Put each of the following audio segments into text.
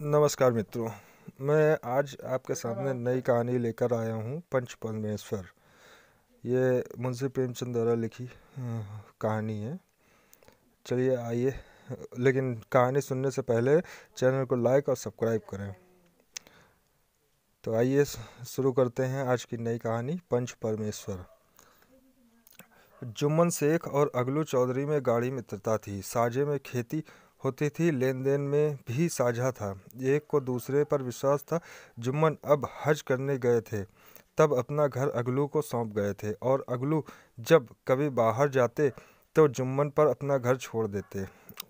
नमस्कार मित्रों मैं आज आपके सामने नई कहानी लेकर आया हूँ पंच परमेश्वर ये मुंशी प्रेमचंद द्वारा लिखी कहानी है चलिए आइए लेकिन कहानी सुनने से पहले चैनल को लाइक और सब्सक्राइब करें तो आइए शुरू करते हैं आज की नई कहानी पंच परमेश्वर जुम्मन शेख और अगलू चौधरी में गाड़ी मित्रता थी साजे में खेती होती थी लेन देन में भी साझा था एक को दूसरे पर विश्वास था जुम्मन अब हज करने गए थे तब अपना घर अगलू को सौंप गए थे और अगलू जब कभी बाहर जाते तो जुम्मन पर अपना घर छोड़ देते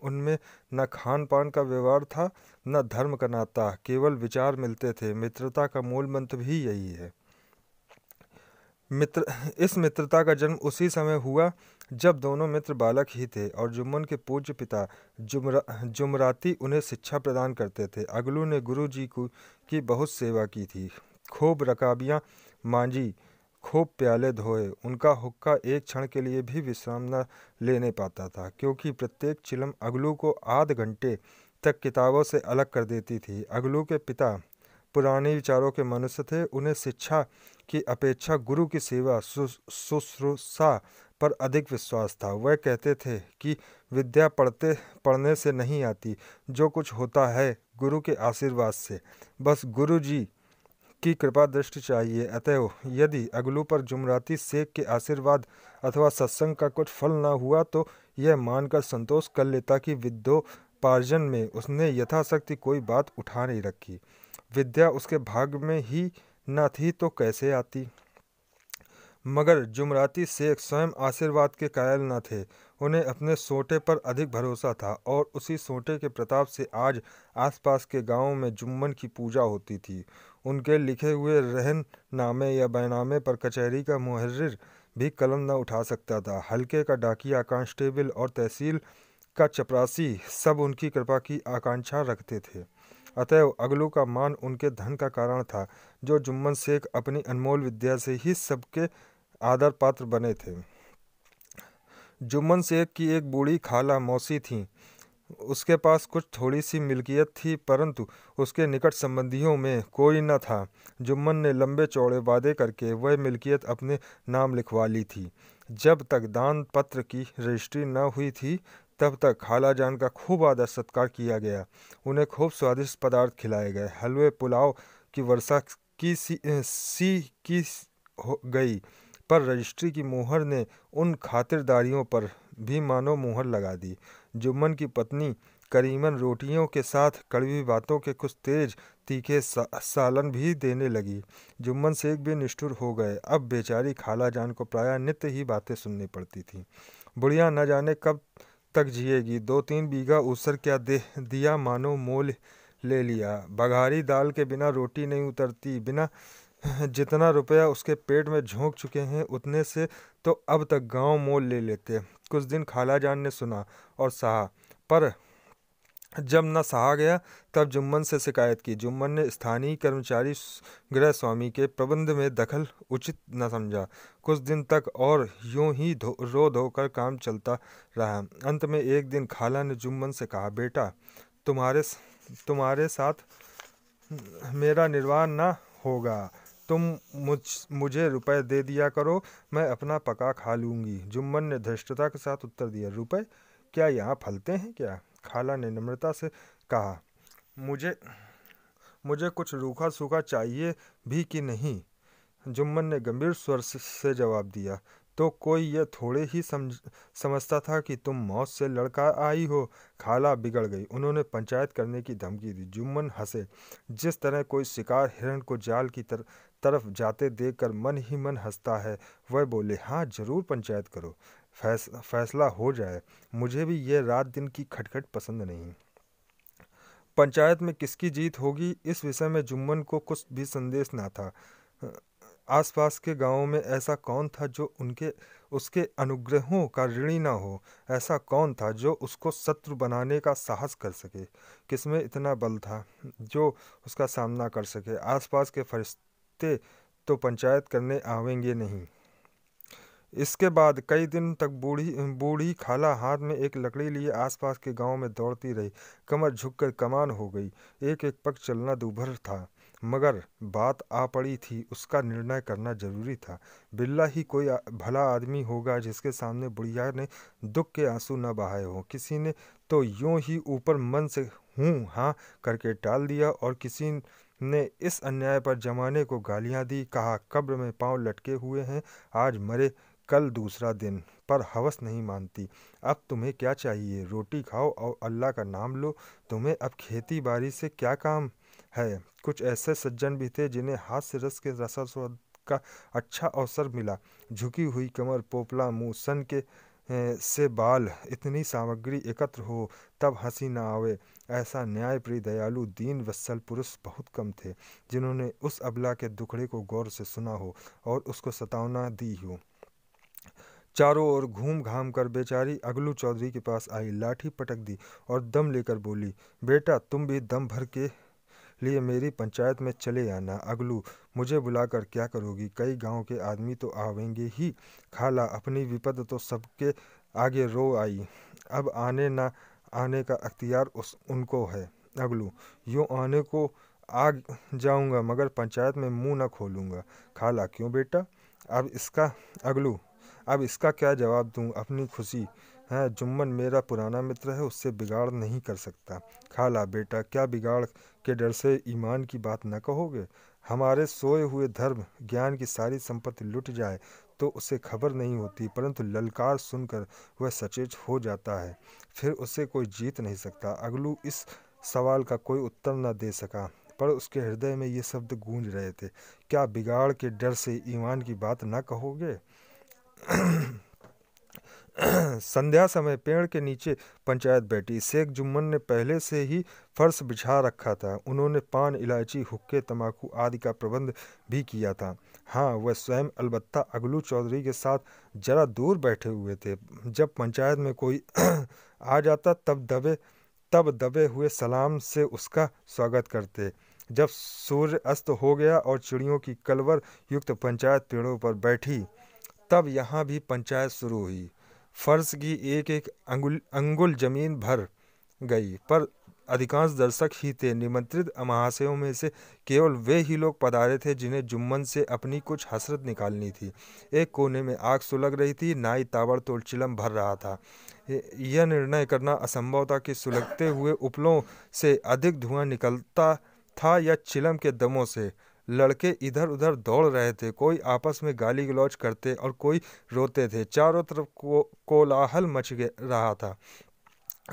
उनमें न खान पान का व्यवहार था न धर्म का नाता केवल विचार मिलते थे मित्रता का मूल मंत्र भी यही है मित्र इस मित्रता का जन्म उसी समय हुआ जब दोनों मित्र बालक ही थे और जुम्मन के पूज्य पिता जुमरा जुमराती उन्हें शिक्षा प्रदान करते थे अगलू ने गुरु जी को की बहुत सेवा की थी खूब रकाबियाँ मांझी खूब प्याले धोए उनका हुक्का एक क्षण के लिए भी विश्राम न लेने पाता था क्योंकि प्रत्येक चिलम अगलू को आध घंटे तक किताबों से अलग कर देती थी अगलू के पिता पुराने विचारों के मनुष्य थे उन्हें शिक्षा की अपेक्षा गुरु की सेवा शुश्रूषा पर अधिक विश्वास था वह कहते थे कि विद्या पढ़ते पढ़ने से नहीं आती जो कुछ होता है गुरु के आशीर्वाद से बस गुरु जी की कृपा दृष्टि चाहिए अतएव यदि अगलू पर जुमराती शेख के आशीर्वाद अथवा सत्संग का कुछ फल न हुआ तो यह मानकर संतोष कर लेता कि विद्योपार्जन में उसने यथाशक्ति कोई बात उठा नहीं रखी विद्या उसके भाग में ही न थी तो कैसे आती मगर जुमराती शेख स्वयं आशीर्वाद के कायल न थे उन्हें अपने सोटे पर अधिक भरोसा था और उसी सोटे के प्रताप से आज आसपास के गांवों में जुम्मन की पूजा होती थी उनके लिखे हुए रहन नामे या बैनामे पर कचहरी का मुहर्र भी कलम न उठा सकता था हल्के का डाकिया कांस्टेबल और तहसील का चपरासी सब उनकी कृपा की आकांक्षा रखते थे अतएव अगलू का मान उनके धन का कारण था जो जुम्मन शेख अपनी अनमोल विद्या से ही सबके आदर पात्र बने थे जुम्मन शेख की एक बूढ़ी खाला मौसी थी उसके पास कुछ थोड़ी सी मिल्कियत थी परंतु उसके निकट संबंधियों में कोई न था जुम्मन ने लंबे चौड़े वादे करके वह मिल्कियत अपने नाम लिखवा ली थी जब तक दान पत्र की रजिस्ट्री न हुई थी तब तक खाला जान का खूब आदर सत्कार किया गया उन्हें खूब स्वादिष्ट पदार्थ खिलाए गए हलवे पुलाव की वर्षा की सी सी की हो गई पर रजिस्ट्री की मोहर ने उन खातिरदारियों पर भी मानो मोहर लगा दी जुम्मन की पत्नी करीमन रोटियों के साथ कड़वी बातों के कुछ तेज तीखे सा, सालन भी देने लगी जुम्मन से एक भी निष्ठुर हो गए अब बेचारी खाला जान को प्रायः नित्य ही बातें सुननी पड़ती थीं बुढ़िया न जाने कब तक जिएगी दो तीन बीघा ऊसर क्या दे दिया मानो मोल ले लिया बघारी दाल के बिना रोटी नहीं उतरती बिना जितना रुपया उसके पेट में झोंक चुके हैं उतने से तो अब तक गांव मोल ले लेते कुछ दिन खाला जान ने सुना और सहा पर जब न सहा गया तब जुम्मन से शिकायत की जुम्मन ने स्थानीय कर्मचारी गृह स्वामी के प्रबंध में दखल उचित न समझा कुछ दिन तक और यूं ही धो, रो धोकर काम चलता रहा अंत में एक दिन खाला ने जुम्मन से कहा बेटा तुम्हारे तुम्हारे साथ मेरा निर्वाह न होगा तुम मुझ मुझे रुपए दे दिया करो मैं अपना पका खा लूँगी जुम्मन ने धृष्टता के साथ उत्तर दिया रुपए क्या यहाँ फलते हैं क्या खाला ने नम्रता से कहा मुझे मुझे कुछ रूखा सूखा चाहिए भी कि नहीं जुम्मन ने गंभीर स्वर से जवाब दिया तो कोई यह थोड़े ही समझ समझता था कि तुम मौत से लड़का आई हो खाला बिगड़ गई उन्होंने पंचायत करने की धमकी दी जुम्मन हंसे जिस तरह कोई शिकार हिरण को जाल की तर, तरफ जाते देखकर मन ही मन हंसता है वह बोले हाँ जरूर पंचायत करो फैस फैसला हो जाए मुझे भी ये रात दिन की खटखट पसंद नहीं पंचायत में किसकी जीत होगी इस विषय में जुम्मन को कुछ भी संदेश ना था आसपास के गांवों में ऐसा कौन था जो उनके उसके अनुग्रहों का ऋणी ना हो ऐसा कौन था जो उसको शत्रु बनाने का साहस कर सके किसमें इतना बल था जो उसका सामना कर सके आसपास के फरिश्ते तो पंचायत करने आवेंगे नहीं इसके बाद कई दिन तक बूढ़ी बूढ़ी खाला हाथ में एक लकड़ी लिए आसपास के गांव में दौड़ती रही कमर झुककर कमान हो गई एक एक पग चलना दुभर था मगर बात आ पड़ी थी उसका निर्णय करना जरूरी था बिल्ला ही कोई भला आदमी होगा जिसके सामने बुढ़िया ने दुख के आंसू न बहाए हों किसी ने तो यूं ही ऊपर मन से हूँ हाँ करके टाल दिया और किसी ने इस अन्याय पर जमाने को गालियाँ दी कहा कब्र में पांव लटके हुए हैं आज मरे कल दूसरा दिन पर हवस नहीं मानती अब तुम्हें क्या चाहिए रोटी खाओ और अल्लाह का नाम लो तुम्हें अब खेती बाड़ी से क्या काम है कुछ ऐसे सज्जन भी थे जिन्हें हाथ से रस के रसास्वाद का अच्छा अवसर मिला झुकी हुई कमर पोपला मुँह सन के से बाल इतनी सामग्री एकत्र हो तब हंसी ना आवे ऐसा न्यायप्रिय दयालु दीन वत्सल पुरुष बहुत कम थे जिन्होंने उस अबला के दुखड़े को गौर से सुना हो और उसको सतावना दी हो चारों ओर घूम घाम कर बेचारी अगलू चौधरी के पास आई लाठी पटक दी और दम लेकर बोली बेटा तुम भी दम भर के लिए मेरी पंचायत में चले आना अगलू मुझे बुलाकर क्या करोगी कई गांव के आदमी तो आवेंगे ही खाला अपनी विपद तो सबके आगे रो आई अब आने ना आने का अख्तियार उस उनको है अगलू यूँ आने को आ जाऊंगा मगर पंचायत में मुंह न खोलूंगा खाला क्यों बेटा अब इसका अगलू अब इसका क्या जवाब दूँ अपनी खुशी है जुम्मन मेरा पुराना मित्र है उससे बिगाड़ नहीं कर सकता खाला बेटा क्या बिगाड़ के डर से ईमान की बात न कहोगे हमारे सोए हुए धर्म ज्ञान की सारी संपत्ति लुट जाए तो उसे खबर नहीं होती परंतु ललकार सुनकर वह सचेत हो जाता है फिर उसे कोई जीत नहीं सकता अगलू इस सवाल का कोई उत्तर न दे सका पर उसके हृदय में ये शब्द गूंज रहे थे क्या बिगाड़ के डर से ईमान की बात न कहोगे संध्या समय पेड़ के नीचे पंचायत बैठी शेख जुम्मन ने पहले से ही फर्श बिछा रखा था उन्होंने पान इलायची हुक्के तंबाकू आदि का प्रबंध भी किया था हाँ वह स्वयं अलबत्ता अगलू चौधरी के साथ जरा दूर बैठे हुए थे जब पंचायत में कोई आ जाता तब दबे तब दबे हुए सलाम से उसका स्वागत करते जब सूर्य अस्त हो गया और चिड़ियों की कलवर युक्त पंचायत पेड़ों पर बैठी तब यहाँ भी पंचायत शुरू हुई फर्श की एक एक अंगुल अंगुल जमीन भर गई पर अधिकांश दर्शक ही थे निमंत्रित महाशयों में से केवल वे ही लोग पधारे थे जिन्हें जुम्मन से अपनी कुछ हसरत निकालनी थी एक कोने में आग सुलग रही थी नाई ताबड़तोड़ चिलम भर रहा था यह निर्णय करना असंभव था कि सुलगते हुए उपलों से अधिक धुआं निकलता था या चिलम के दमों से लड़के इधर उधर दौड़ रहे थे कोई आपस में गाली गलौज करते और कोई रोते थे चारों तरफ को, कोलाहल मच रहा था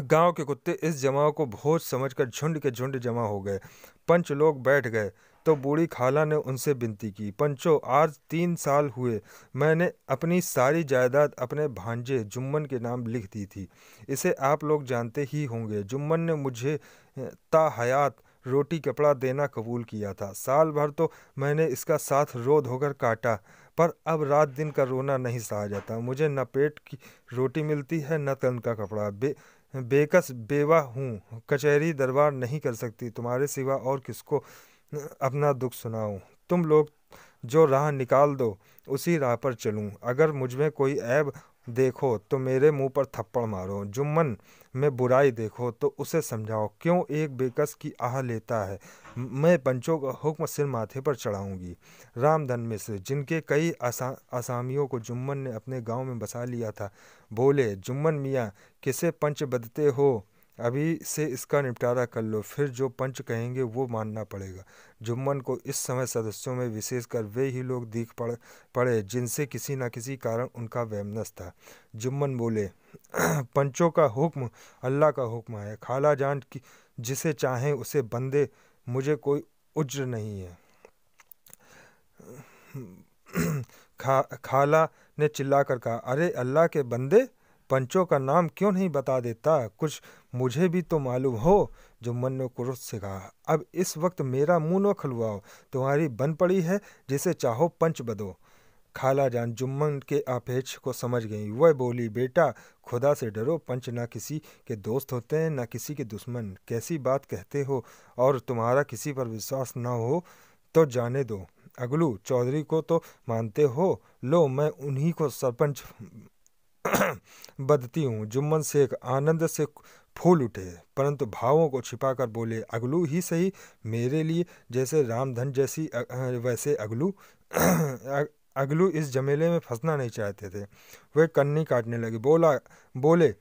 गांव के कुत्ते इस जमाव को भोज समझकर झुंड के झुंड जमा हो गए पंच लोग बैठ गए तो बूढ़ी खाला ने उनसे विनती की पंचो आज तीन साल हुए मैंने अपनी सारी जायदाद अपने भांजे जुम्मन के नाम लिख दी थी इसे आप लोग जानते ही होंगे जुम्मन ने मुझे ता हयात रोटी कपड़ा देना कबूल किया था साल भर तो मैंने इसका साथ रो धोकर काटा पर अब रात दिन का रोना नहीं सहा जाता मुझे न पेट की रोटी मिलती है न तन का कपड़ा बे बेकस बेवा हूँ कचहरी दरबार नहीं कर सकती तुम्हारे सिवा और किसको अपना दुख सुनाऊँ तुम लोग जो राह निकाल दो उसी राह पर चलूँ अगर मुझमें कोई ऐब देखो तो मेरे मुंह पर थप्पड़ मारो जुम्मन में बुराई देखो तो उसे समझाओ क्यों एक बेकस की आह लेता है मैं पंचों का हुक्म सिर माथे पर चढ़ाऊंगी रामधन मिश्र जिनके कई असा असामियों को जुम्मन ने अपने गांव में बसा लिया था बोले जुम्मन मियाँ किसे पंच बदते हो अभी से इसका निपटारा कर लो फिर जो पंच कहेंगे वो मानना पड़ेगा जुम्मन को इस समय सदस्यों में विशेषकर वे ही लोग दिख पड़ पड़े जिनसे किसी न किसी कारण उनका वैमनस था जुम्मन बोले पंचों का हुक्म अल्लाह का हुक्म है खाला जान की जिसे चाहें उसे बंदे मुझे कोई उज्र नहीं है खा खाला ने चिल्लाकर कहा अरे अल्लाह के बंदे पंचों का नाम क्यों नहीं बता देता कुछ मुझे भी तो मालूम हो जो मन ने क्रोध से कहा अब इस वक्त मेरा मुंह न खुलवाओ तुम्हारी बन पड़ी है जिसे चाहो पंच बदो खाला जान जुम्मन के आपेक्ष को समझ गई वह बोली बेटा खुदा से डरो पंच ना किसी के दोस्त होते हैं ना किसी के दुश्मन कैसी बात कहते हो और तुम्हारा किसी पर विश्वास ना हो तो जाने दो अगलू चौधरी को तो मानते हो लो मैं उन्हीं को सरपंच बदती हूँ जुम्मन शेख आनंद से फूल उठे परंतु भावों को छिपाकर बोले अगलू ही सही मेरे लिए जैसे रामधन जैसी वैसे अगलू अगलू इस जमेले में फंसना नहीं चाहते थे वे कन्नी काटने लगे बोला बोले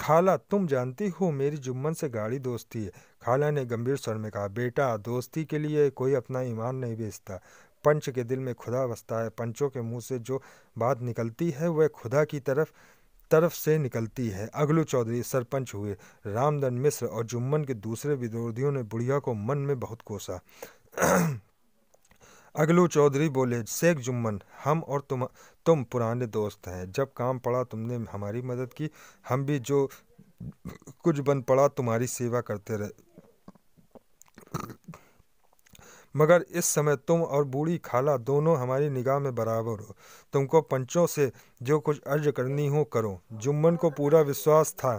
खाला तुम जानती हो मेरी जुम्मन से गाढ़ी दोस्ती है खाला ने गंभीर स्वर में कहा बेटा दोस्ती के लिए कोई अपना ईमान नहीं बेचता पंच के दिल में खुदा बसता है पंचों के मुंह से जो बात निकलती है वह खुदा की तरफ तरफ से निकलती है अगलू चौधरी सरपंच हुए रामधन मिश्र और जुम्मन के दूसरे विरोधियों ने बुढ़िया को मन में बहुत कोसा अगलू चौधरी बोले शेख जुम्मन हम और तुम तुम पुराने दोस्त हैं जब काम पड़ा तुमने हमारी मदद की हम भी जो कुछ बन पड़ा तुम्हारी सेवा करते रहे मगर इस समय तुम और बूढ़ी खाला दोनों हमारी निगाह में बराबर हो तुमको पंचों से जो कुछ अर्ज करनी हो करो जुम्मन को पूरा विश्वास था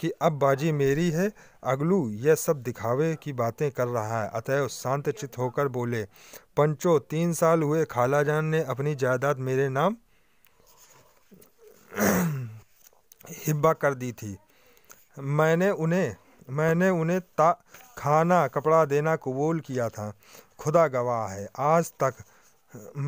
कि अब बाजी मेरी है अगलू यह सब दिखावे की बातें कर रहा है अतएव शांतचित होकर बोले पंचो तीन साल हुए खालाजान ने अपनी जायदाद मेरे नाम हिब्बा कर दी थी मैंने उन्हें मैंने उन्हें ता खाना कपड़ा देना कबूल किया था खुदा गवाह है आज तक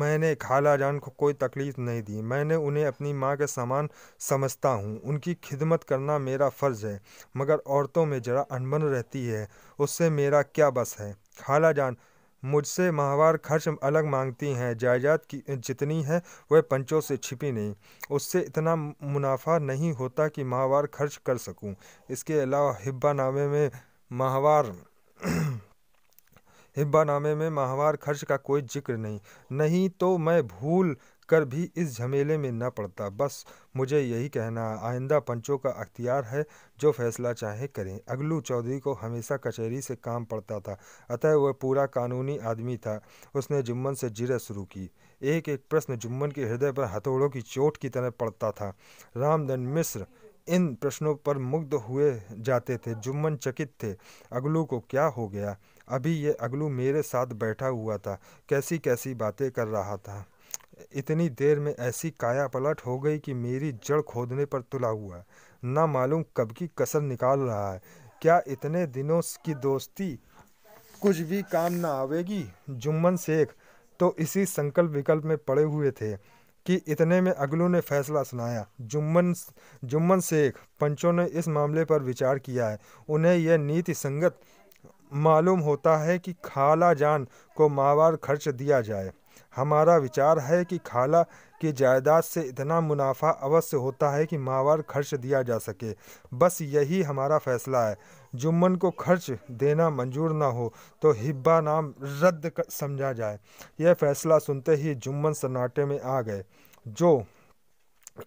मैंने खाला जान को कोई तकलीफ़ नहीं दी मैंने उन्हें अपनी माँ के समान समझता हूँ उनकी खिदमत करना मेरा फ़र्ज़ है मगर औरतों में जरा अनबन रहती है उससे मेरा क्या बस है खाला जान मुझसे माहवार खर्च अलग मांगती हैं जायदाद की जितनी है वह पंचों से छिपी नहीं उससे इतना मुनाफा नहीं होता कि माहवार खर्च कर सकूं इसके अलावा हिब्बा नामे में माहवार हिब्बानामे में माहवार खर्च का कोई जिक्र नहीं नहीं तो मैं भूल कर भी इस झमेले में न पड़ता बस मुझे यही कहना आइंदा पंचों का अख्तियार है जो फैसला चाहे करें अगलू चौधरी को हमेशा कचहरी से काम पड़ता था अतः वह पूरा कानूनी आदमी था उसने जुम्मन से जिरह शुरू की एक एक प्रश्न जुम्मन के हृदय पर हथौड़ों की चोट की तरह पड़ता था रामधन मिश्र इन प्रश्नों पर मुग्ध हुए जाते थे जुम्मन चकित थे अगलू को क्या हो गया अभी ये अगलू मेरे साथ बैठा हुआ था कैसी कैसी बातें कर रहा था इतनी देर में ऐसी काया पलट हो गई कि मेरी जड़ खोदने पर तुला हुआ ना मालूम कब की कसर निकाल रहा है क्या इतने दिनों की दोस्ती कुछ भी काम ना आवेगी जुम्मन शेख तो इसी संकल्प विकल्प में पड़े हुए थे कि इतने में अगलू ने फैसला सुनाया जुम्मन जुम्मन शेख पंचों ने इस मामले पर विचार किया है उन्हें यह नीति संगत मालूम होता है कि खाला जान को माहवार खर्च दिया जाए हमारा विचार है कि खाला की जायदाद से इतना मुनाफा अवश्य होता है कि माहवार खर्च दिया जा सके बस यही हमारा फैसला है जुम्मन को खर्च देना मंजूर ना हो तो हिब्बा नाम रद्द समझा जाए यह फैसला सुनते ही जुम्मन सन्नाटे में आ गए जो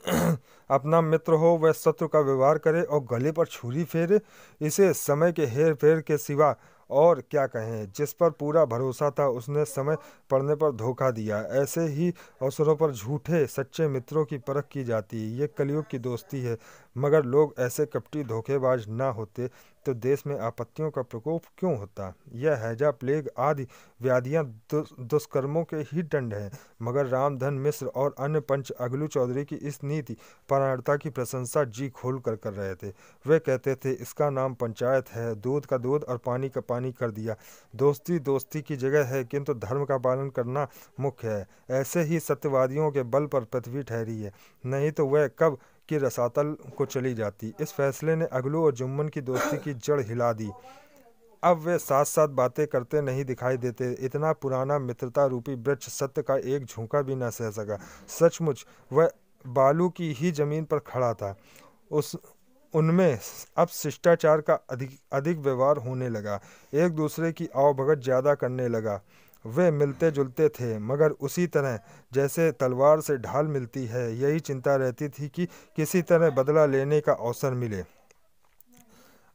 अपना मित्र हो वह शत्रु का व्यवहार करे और गले पर छुरी फेरे इसे समय के हेर फेर के सिवा और क्या कहें जिस पर पूरा भरोसा था उसने समय पड़ने पर धोखा दिया ऐसे ही अवसरों पर झूठे सच्चे मित्रों की परख की जाती है ये कलयुग की दोस्ती है मगर लोग ऐसे कपटी धोखेबाज ना होते तो देश में आपत्तियों का प्रकोप क्यों होता यह हैजा प्लेग आदि व्याधियां दुष्कर्मों के ही दंड हैं मगर रामधन मिश्र और अन्य पंच अगलू चौधरी की इस नीति परायणता की प्रशंसा जी खोल कर कर रहे थे वे कहते थे इसका नाम पंचायत है दूध का दूध और पानी का पानी कर दिया दोस्ती दोस्ती की जगह है किंतु धर्म का पालन करना मुख्य है ऐसे ही सत्यवादियों के बल पर पृथ्वी ठहरी है नहीं तो वह कब की रसातल को चली जाती इस फैसले ने अगलू और जुम्मन की दोस्ती की जड़ हिला दी अब वे साथ साथ बातें करते नहीं दिखाई देते इतना पुराना मित्रता रूपी वृक्ष सत्य का एक झोंका भी न सह सका सचमुच वह बालू की ही जमीन पर खड़ा था उस उनमें अब शिष्टाचार का अधिक अधिक व्यवहार होने लगा एक दूसरे की आवभगत ज़्यादा करने लगा वे मिलते जुलते थे मगर उसी तरह जैसे तलवार से ढाल मिलती है यही चिंता रहती थी कि किसी तरह बदला लेने का अवसर मिले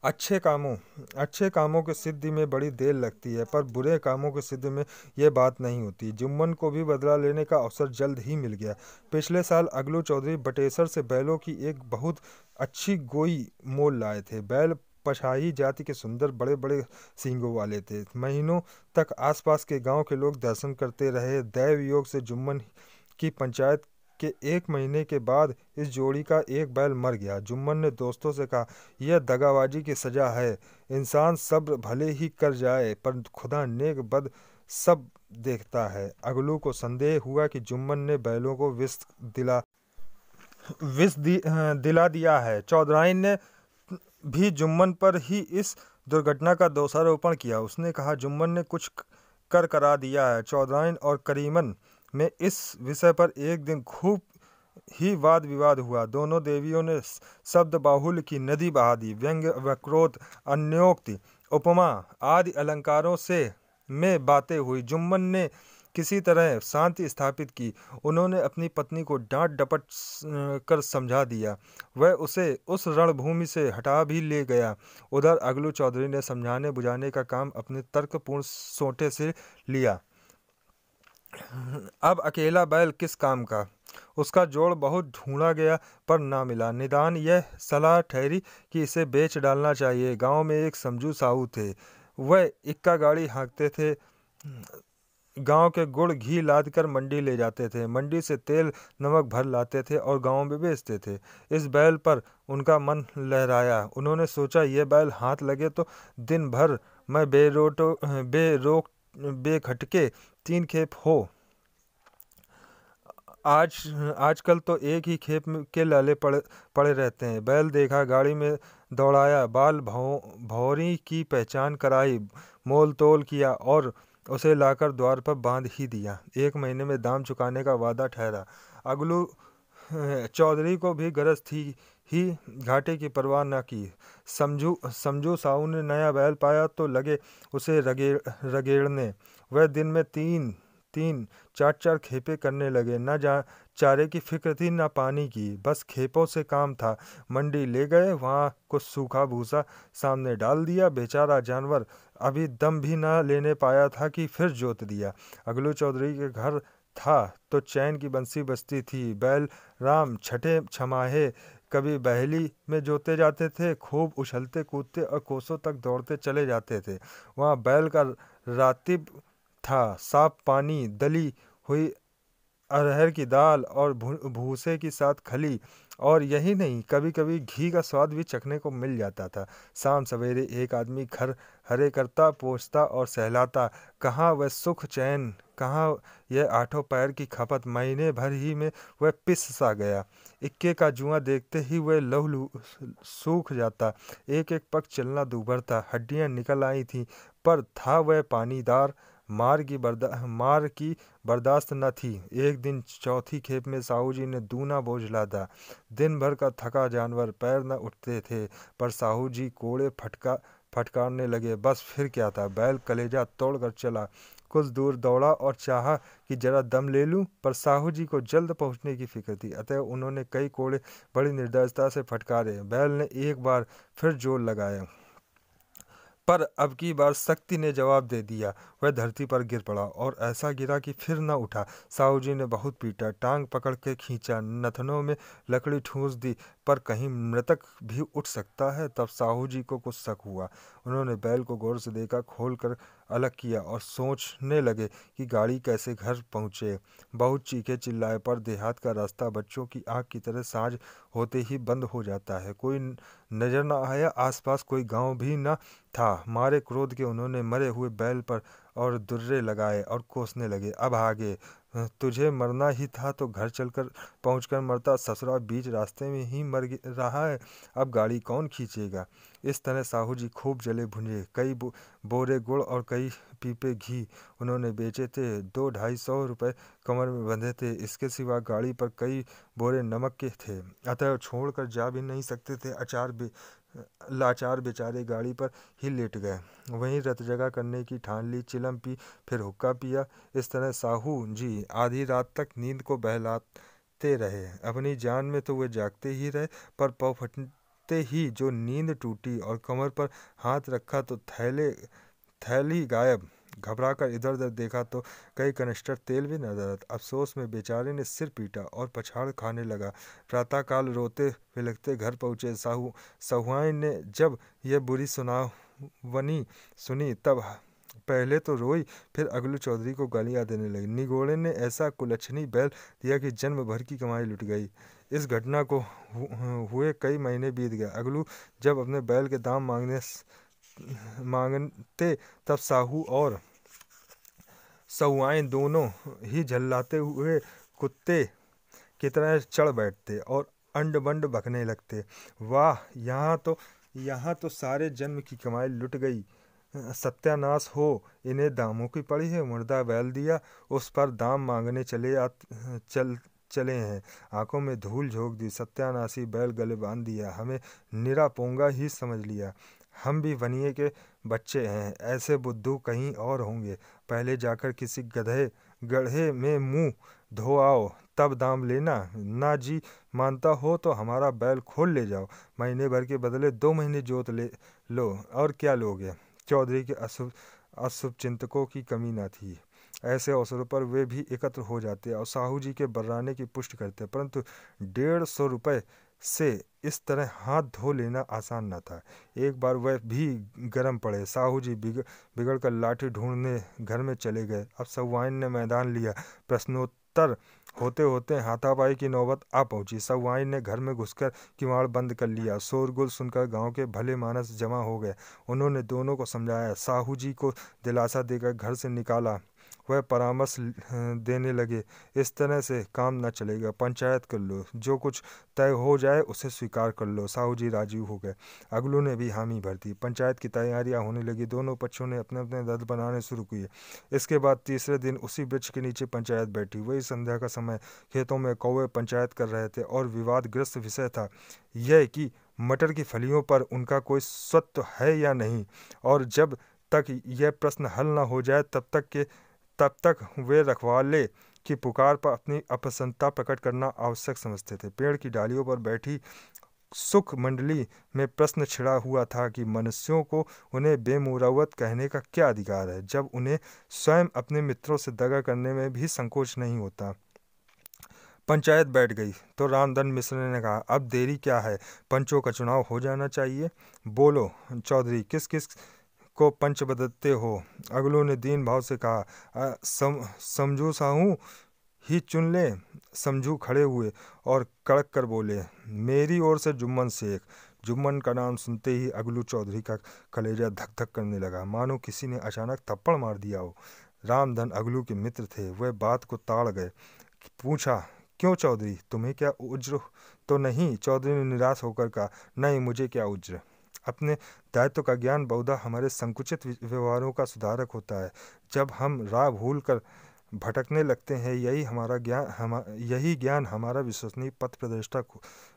अच्छे कामों अच्छे कामों की सिद्धि में बड़ी देर लगती है पर बुरे कामों की सिद्धि में ये बात नहीं होती जुम्मन को भी बदला लेने का अवसर जल्द ही मिल गया पिछले साल अगलू चौधरी बटेसर से बैलों की एक बहुत अच्छी गोई मोल लाए थे बैल पछाही जाति के सुंदर बड़े बड़े सींगों वाले थे महीनों तक आसपास के गांव के लोग दर्शन करते रहे दैव योग से जुम्मन की पंचायत के एक महीने के बाद इस जोड़ी का एक बैल मर गया जुम्मन ने दोस्तों से कहा यह दगाबाजी की सज़ा है इंसान सब्र भले ही कर जाए पर खुदा नेक बद सब देखता है अगलू को संदेह हुआ कि जुम्मन ने बैलों को विष दिला विष दि, दिला दिया है चौधराइन ने भी जुम्मन पर ही इस दुर्घटना का दोषारोपण किया उसने कहा जुम्मन ने कुछ कर करा दिया है चौधराइन और करीमन में इस विषय पर एक दिन खूब ही वाद विवाद हुआ दोनों देवियों ने शब्द बाहुल की नदी बहा दी व्यंग्य वक्रोत अन्योक्ति उपमा आदि अलंकारों से में बातें हुई जुम्मन ने किसी तरह शांति स्थापित की उन्होंने अपनी पत्नी को डांट डपट कर समझा दिया वह उसे उस रणभूमि से हटा भी ले गया उधर अगलू चौधरी ने समझाने बुझाने का काम अपने तर्कपूर्ण सोटे से लिया अब अकेला बैल किस काम का उसका जोड़ बहुत ढूंढा गया पर ना मिला निदान यह सलाह ठहरी कि इसे बेच डालना चाहिए गांव में एक समझू साहू थे वह इक्का गाड़ी हाँकते थे गांव के गुड़ घी लादकर मंडी ले जाते थे मंडी से तेल नमक भर लाते थे और गांव में बेचते थे इस बैल पर उनका मन लहराया उन्होंने सोचा ये बैल हाथ लगे तो दिन भर मैं बेरोटो बेरोक बेखटके तीन खेप हो आज आजकल तो एक ही खेप के लाले पड़े पड़े रहते हैं बैल देखा गाड़ी में दौड़ाया बाल भौ भौरी की पहचान कराई मोल तोल किया और उसे लाकर द्वार पर बांध ही दिया एक महीने में दाम चुकाने का वादा ठहरा अगलू चौधरी को भी गरज थी ही घाटे की परवाह न की समझू समझू साहू ने नया बैल पाया तो लगे उसे रगे रगेड़ने वह दिन में तीन तीन चार चार खेपे करने लगे न जा चारे की फिक्र थी ना पानी की बस खेपों से काम था मंडी ले गए वहाँ कुछ सूखा भूसा सामने डाल दिया बेचारा जानवर अभी दम भी ना लेने पाया था कि फिर जोत दिया अगलू चौधरी के घर था तो चैन की बंसी बस्ती थी बैल राम छठे छमाहे कभी बहली में जोते जाते थे खूब उछलते कूदते और कोसों तक दौड़ते चले जाते थे वहाँ बैल का रातिब था साफ पानी दली हुई अरहर की दाल और भूसे के साथ खली और यही नहीं कभी कभी घी का स्वाद भी चखने को मिल जाता था शाम सवेरे एक आदमी घर हरे करता पोसता और सहलाता कहाँ वह सुख चैन कहाँ यह आठों पैर की खपत महीने भर ही में वह पिस सा गया इक्के का जुआ देखते ही वह लहु सूख जाता एक एक पग चलना दूभर था हड्डियाँ निकल आई थीं पर था वह पानीदार मार की बर्दा मार की बर्दाश्त न थी एक दिन चौथी खेप में साहू जी ने दूना बोझ लादा दिन भर का थका जानवर पैर न उठते थे पर साहू जी कोड़े फटका फटकारने लगे बस फिर क्या था बैल कलेजा तोड़कर चला कुछ दूर दौड़ा और चाहा कि जरा दम ले लूं पर साहू जी को जल्द पहुंचने की फिक्र थी अतः उन्होंने कई कोड़े बड़ी निर्दयता से फटकारे बैल ने एक बार फिर जोर लगाया पर अब की बार शक्ति ने जवाब दे दिया वह धरती पर गिर पड़ा और ऐसा गिरा कि फिर न उठा साहू जी ने बहुत पीटा टांग पकड़ के खींचा नथनों में लकड़ी ठूंस दी पर कहीं मृतक भी उठ सकता है तब साहू जी को कुछ शक हुआ उन्होंने बैल को गौर से देखा खोल कर अलग किया और सोचने लगे कि गाड़ी कैसे घर पहुंचे बहुत चीखे चिल्लाए पर देहात का रास्ता बच्चों की आँख की तरह साँझ होते ही बंद हो जाता है कोई नज़र न आया आसपास कोई गांव भी न था मारे क्रोध के उन्होंने मरे हुए बैल पर और दुर्रे लगाए और कोसने लगे अब आगे तुझे मरना ही था तो घर चलकर पहुंचकर मरता ससुरा बीच रास्ते में ही मर रहा है अब गाड़ी कौन खींचेगा इस तरह साहू जी खूब जले भुंजे कई बोरे गुड़ और कई पीपे घी उन्होंने बेचे थे दो ढाई सौ रुपये कमर में बंधे थे इसके सिवा गाड़ी पर कई बोरे नमक के थे अतः छोड़कर जा भी नहीं सकते थे अचार भी लाचार बेचारे गाड़ी पर ही लेट गए वहीं रत करने की ठान ली चिलम पी फिर हुक्का पिया इस तरह साहू जी आधी रात तक नींद को बहलाते रहे अपनी जान में तो वे जागते ही रहे पर पौ फट उठते ही जो नींद टूटी और कमर पर हाथ रखा तो थैले थैली गायब घबरा कर इधर उधर देखा तो कई कनिस्टर तेल भी नजर आता अफसोस में बेचारे ने सिर पीटा और पछाड़ खाने लगा प्रातःकाल रोते फिलकते घर पहुंचे साहू सहुआई ने जब यह बुरी सुनावनी सुनी तब पहले तो रोई फिर अगलू चौधरी को गालियाँ देने लगी निगोड़े ने ऐसा कुलक्षणी बैल दिया कि जन्म भर की कमाई लुट गई इस घटना को हुए कई महीने बीत गए अगलू जब अपने बैल के दाम मांगने मांगते तब साहू और सहुआएँ दोनों ही झल्लाते हुए कुत्ते की तरह चढ़ बैठते और अंड बंड बकने लगते वाह यहाँ तो यहाँ तो सारे जन्म की कमाई लुट गई सत्यानाश हो इन्हें दामों की पड़ी है मुर्दा बैल दिया उस पर दाम मांगने चले आ, चल चले हैं आंखों में धूल झोंक दी सत्यानाशी बैल गले बांध दिया हमें निरा पोंगा ही समझ लिया हम भी बनिए के बच्चे हैं ऐसे बुद्धू कहीं और होंगे पहले जाकर किसी गधे गढ़े में मुंह धो आओ तब दाम लेना ना जी मानता हो तो हमारा बैल खोल ले जाओ महीने भर के बदले दो महीने जोत ले लो और क्या लोगे चौधरी के अशुभ अशुभ चिंतकों की कमी न थी ऐसे अवसरों पर वे भी एकत्र हो जाते और साहू जी के बर्राने की पुष्टि करते परंतु डेढ़ सौ रुपये से इस तरह हाथ धो लेना आसान न था एक बार वह भी गर्म पड़े साहू जी बिग, बिगड़ कर लाठी ढूंढने घर में चले गए अब सवाइन ने मैदान लिया प्रश्नोत्तर तर होते होते हाथापाई की नौबत आ पहुंची सवाई ने घर में घुसकर किवाड़ बंद कर लिया शोरगुल सुनकर गांव के भले मानस जमा हो गए उन्होंने दोनों को समझाया साहू जी को दिलासा देकर घर से निकाला वह परामर्श देने लगे इस तरह से काम न चलेगा पंचायत कर लो जो कुछ तय हो जाए उसे स्वीकार कर लो साहू जी राजीव हो गए अगलू ने भी हामी भर दी पंचायत की तैयारियां होने लगी दोनों पक्षों ने अपने अपने दल बनाने शुरू किए इसके बाद तीसरे दिन उसी वृक्ष के नीचे पंचायत बैठी वही संध्या का समय खेतों में कौवे पंचायत कर रहे थे और विवादग्रस्त विषय था यह कि मटर की फलियों पर उनका कोई स्वत्व है या नहीं और जब तक यह प्रश्न हल न हो जाए तब तक के तब तक वे रखवाले की पुकार पर अपनी अपसंता प्रकट करना आवश्यक समझते थे पेड़ की डालियों पर बैठी सुख मंडली में प्रश्न छिड़ा हुआ था कि मनुष्यों को उन्हें बेमुरवत कहने का क्या अधिकार है जब उन्हें स्वयं अपने मित्रों से दगा करने में भी संकोच नहीं होता पंचायत बैठ गई तो रामधन मिश्र ने कहा अब देरी क्या है पंचों का चुनाव हो जाना चाहिए बोलो चौधरी किस किस को पंच बदलते हो अगलों ने दीन भाव से कहा सम, समझू साहू ही चुन ले समझू खड़े हुए और कड़क कर बोले मेरी ओर से जुम्मन शेख जुम्मन का नाम सुनते ही अगलू चौधरी का कलेजा धक धक करने लगा मानो किसी ने अचानक थप्पड़ मार दिया हो रामधन अगलू के मित्र थे वह बात को ताड़ गए पूछा क्यों चौधरी तुम्हें क्या उज्र तो नहीं चौधरी ने निराश होकर कहा नहीं मुझे क्या उज्र अपने दायित्व का ज्ञान बहुधा हमारे संकुचित व्यवहारों का सुधारक होता है जब हम राह भूल कर भटकने लगते हैं यही हमारा ज्ञान हम यही ज्ञान हमारा विश्वसनीय पथ प्रदर्शता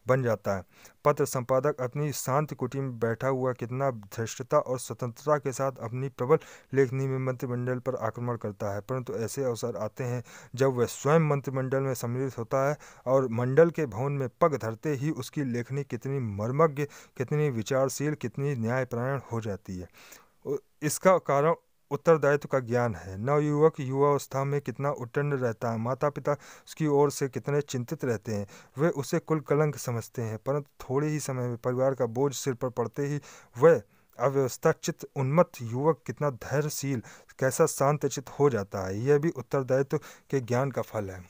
बन जाता है पत्र संपादक अपनी शांत कुटी में बैठा हुआ कितना धृष्टता और स्वतंत्रता के साथ अपनी प्रबल लेखनी में मंत्रिमंडल पर आक्रमण करता है परंतु ऐसे अवसर आते हैं जब वह स्वयं मंत्रिमंडल में सम्मिलित होता है और मंडल के भवन में पग धरते ही उसकी लेखनी कितनी मर्मज्ञ कितनी विचारशील कितनी न्यायपरायण हो जाती है इसका कारण उत्तरदायित्व का ज्ञान है नवयुवक युवावस्था में कितना उत्तीर्ण रहता है माता पिता उसकी ओर से कितने चिंतित रहते हैं वे उसे कुल कलंक समझते हैं परंतु थोड़े ही समय में परिवार का बोझ सिर पर पड़ते ही वह अव्यवस्था चित्त उन्मत्त युवक कितना धैर्यशील कैसा चित्त हो जाता है यह भी उत्तरदायित्व के ज्ञान का फल है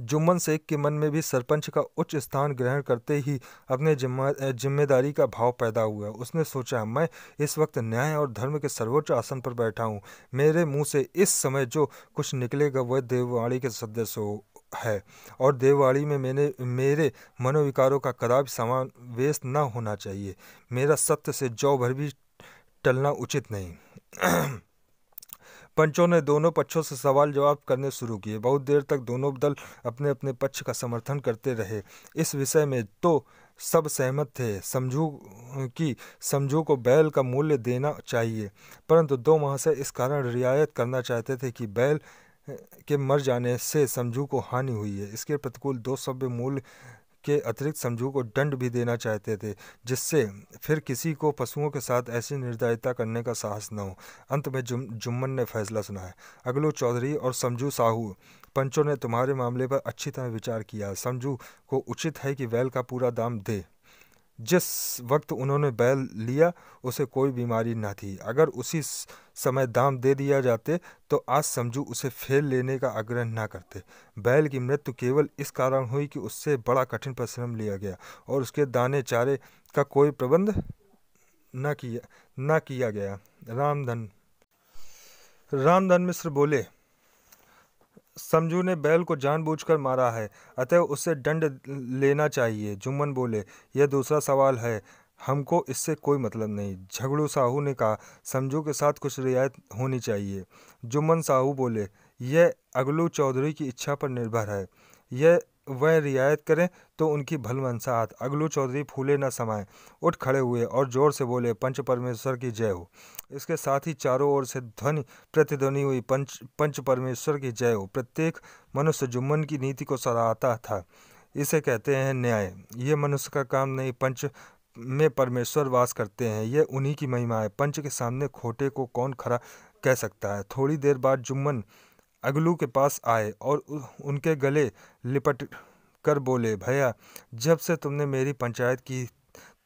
जुम्मन शेख के मन में भी सरपंच का उच्च स्थान ग्रहण करते ही अपने जिम्मेदारी का भाव पैदा हुआ उसने सोचा मैं इस वक्त न्याय और धर्म के सर्वोच्च आसन पर बैठा हूँ मेरे मुँह से इस समय जो कुछ निकलेगा वह देववाणी के सदस्य हो है और देववाणी में मैंने मेरे मनोविकारों का कदापि समावेश न होना चाहिए मेरा सत्य से जौ भर भी टलना उचित नहीं पंचों ने दोनों पक्षों से सवाल जवाब करने शुरू किए बहुत देर तक दोनों दल अपने अपने पक्ष का समर्थन करते रहे इस विषय में तो सब सहमत थे समझू कि समझू को बैल का मूल्य देना चाहिए परंतु दो महाशय इस कारण रियायत करना चाहते थे कि बैल के मर जाने से समझू को हानि हुई है इसके प्रतिकूल दो सभ्य मूल्य के अतिरिक्त समझू को दंड भी देना चाहते थे जिससे फिर किसी को पशुओं के साथ ऐसी निर्दयता करने का साहस न हो अंत में जुम, जुम्मन ने फैसला सुनाया अगलू चौधरी और समझू साहू पंचों ने तुम्हारे मामले पर अच्छी तरह विचार किया समझू को उचित है कि वैल का पूरा दाम दे जिस वक्त उन्होंने बैल लिया उसे कोई बीमारी ना थी अगर उसी समय दाम दे दिया जाते तो आज समझू उसे फेल लेने का आग्रह ना करते बैल की मृत्यु केवल इस कारण हुई कि उससे बड़ा कठिन परिश्रम लिया गया और उसके दाने चारे का कोई प्रबंध न किया न किया गया रामधन रामधन मिश्र बोले समझू ने बैल को जानबूझकर मारा है अतः उसे दंड लेना चाहिए जुम्मन बोले यह दूसरा सवाल है हमको इससे कोई मतलब नहीं झगड़ू साहू ने कहा समझू के साथ कुछ रियायत होनी चाहिए जुम्मन साहू बोले यह अगलू चौधरी की इच्छा पर निर्भर है यह वह रियायत करें तो उनकी भलमनसाहत अगलू चौधरी फूले न समाये उठ खड़े हुए और जोर से बोले पंच परमेश्वर की जय हो इसके साथ ही चारों ओर से ध्वनि प्रतिध्वनि हुई पंच पंच परमेश्वर की जय हो प्रत्येक मनुष्य जुम्मन की नीति को सराहता था इसे कहते हैं न्याय ये मनुष्य का काम नहीं पंच में परमेश्वर वास करते हैं यह उन्हीं की महिमा है पंच के सामने खोटे को कौन खड़ा कह सकता है थोड़ी देर बाद जुम्मन अगलू के पास आए और उनके गले लिपट कर बोले भैया जब से तुमने मेरी पंचायत की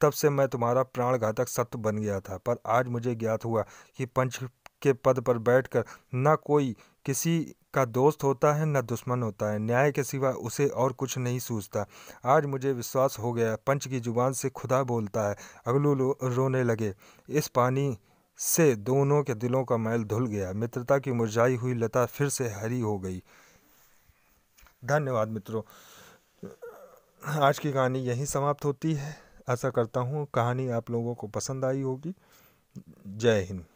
तब से मैं तुम्हारा प्राणघातक सत्व बन गया था पर आज मुझे ज्ञात हुआ कि पंच के पद पर बैठकर न कोई किसी का दोस्त होता है न दुश्मन होता है न्याय के सिवा उसे और कुछ नहीं सूझता आज मुझे विश्वास हो गया पंच की जुबान से खुदा बोलता है अगलू रोने लगे इस पानी से दोनों के दिलों का मैल धुल गया मित्रता की मुरझाई हुई लता फिर से हरी हो गई धन्यवाद मित्रों आज की कहानी यहीं समाप्त होती है ऐसा करता हूँ कहानी आप लोगों को पसंद आई होगी जय हिंद